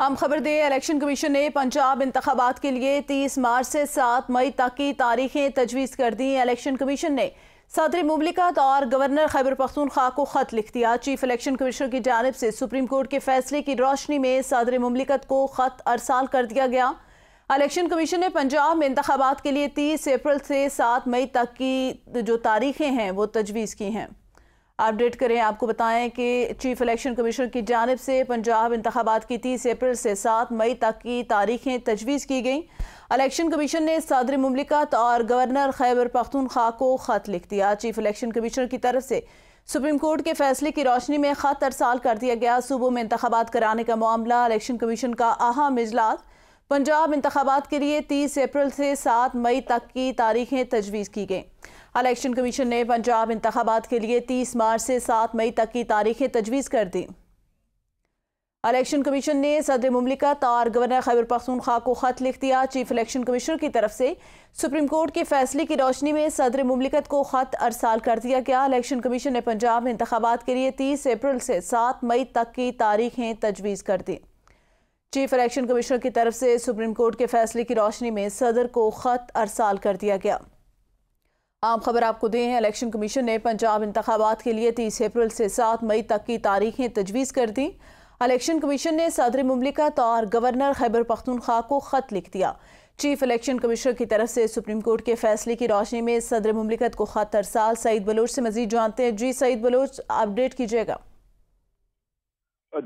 हम खबर दें इलेक्शन कमीशन ने पंजाब इंतबात के लिए 30 मार्च से 7 मई तक की तारीखें तजवीज़ कर दी इलेक्शन कमीशन ने सदर ममलिकत और गवर्नर खैबर पख्तूनख्वा को ख़त लिख दिया चीफ इलेक्शन कमीशनर की जानब से सुप्रीम कोर्ट के फैसले की रोशनी में सदर ममलिकत को ख़त अरसाल कर दिया गया इलेक्शन कमीशन ने पंजाब में इंतबात के लिए तीस अप्रैल से सात मई तक की जो तारीखें हैं वो तजवीज़ की हैं अपडेट करें आपको बताएं कि चीफ इलेक्शन कमीशन की जानब से पंजाब इंतबात की तीस अप्रैल से सात मई तक की तारीखें तजवीज़ की गई इलेक्शन कमीशन ने सदर ममलिकत और गवर्नर खैबर पख्तूनख्वा को ख़त लिख दिया चीफ इलेक्शन कमीशन की तरफ से सुप्रीम कोर्ट के फैसले की रोशनी में ख़त अरसाल कर दिया गया सूबों में इंतबात कराने का मामला इलेक्शन कमीशन का अहम इजलास पंजाब इंतबात के लिए तीस अप्रैल से सात मई तक की तारीखें तजवीज़ की गई इलेक्शन कमीशन ने पंजाब इंतबात के लिए तीस मार्च से सात मई तक की तारीखें तजवीज़ कर दी इलेक्शन कमीशन ने सदर ममलिकत और गवर्नर खैबर खा को ख़त लिख दिया चीफ इलेक्शन कमीशनर की तरफ से सुप्रीम कोर्ट के फैसले की रोशनी में सदर ममलिकत को ख़त अरसाल कर दिया गया इलेक्शन कमीशन ने पंजाब में इंतबात के लिए तीस अप्रैल से सात मई तक की तारीखें तजवीज़ कर दी चीफ इलेक्शन कमीशनर की तरफ से सुप्रीम कोर्ट के फैसले की रोशनी में सदर को ख़त अरसाल कर दिया गया आम खबर आपको दें हैं इलेक्शन कमीशन ने पंजाब इंतबात के लिए तीस अप्रैल से सात मई तक की तारीखें तजवीज़ कर दी इलेक्शन कमीशन ने सदर ममलिकत और गवर्नर खैबर पख्तनख्वा को ख़त लिख दिया चीफ इलेक्शन कमीशनर की तरफ से सुप्रीम कोर्ट के फैसले की रोशनी में सदर ममलिकत को खत अरसाल सईद बलोच से मजीद जानते हैं जी सईद बलोच अपडेट कीजिएगा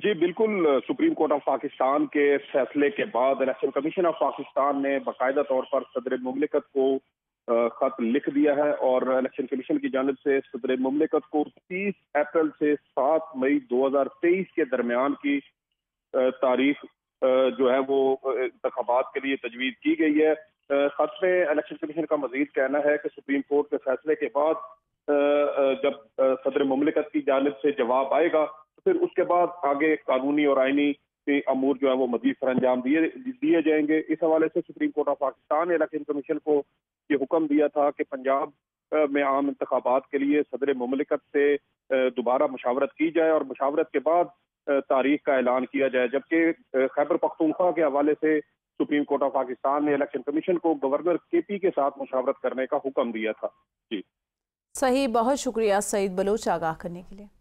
जी बिल्कुल सुप्रीम कोर्ट ऑफ पाकिस्तान के फैसले के बाद इलेक्शन कमीशन ऑफ पाकिस्तान ने बाकायदा तौर पर सदर ममलिकत को खत लिख दिया है और इलेक्शन कमीशन की जानब से सदर ममलिकत को तीस अप्रैल से सात मई दो हजार तेईस के दरमियान की तारीख जो है वो इंतबात के लिए तजवीज़ की गई है खत में इलेक्शन कमीशन का मजीद कहना है कि सुप्रीम कोर्ट के फैसले के बाद जब सदर ममलिकत की जानब से जवाब आएगा तो फिर उसके बाद आगे कानूनी और आइनी के अमूर जो है वो मजीद सर अंजाम दिए दिए जाएंगे इस हवाले से सुप्रीम कोर्ट ऑफ पाकिस्तान ने इलेक्शन कमीशन को ये हुक्म दिया था कि पंजाब में आम इंतबात के लिए सदर ममलिकत से दोबारा मुशावरत की जाए और मशावरत के बाद तारीख का ऐलान किया जाए जबकि खैबर पख्तूनख्वा के हवाले से सुप्रीम कोर्ट ऑफ पाकिस्तान ने इलेक्शन कमीशन को गवर्नर के पी के साथ मुशावरत करने का हुक्म दिया था जी सही बहुत शुक्रिया सईद बलोच आगाह करने के लिए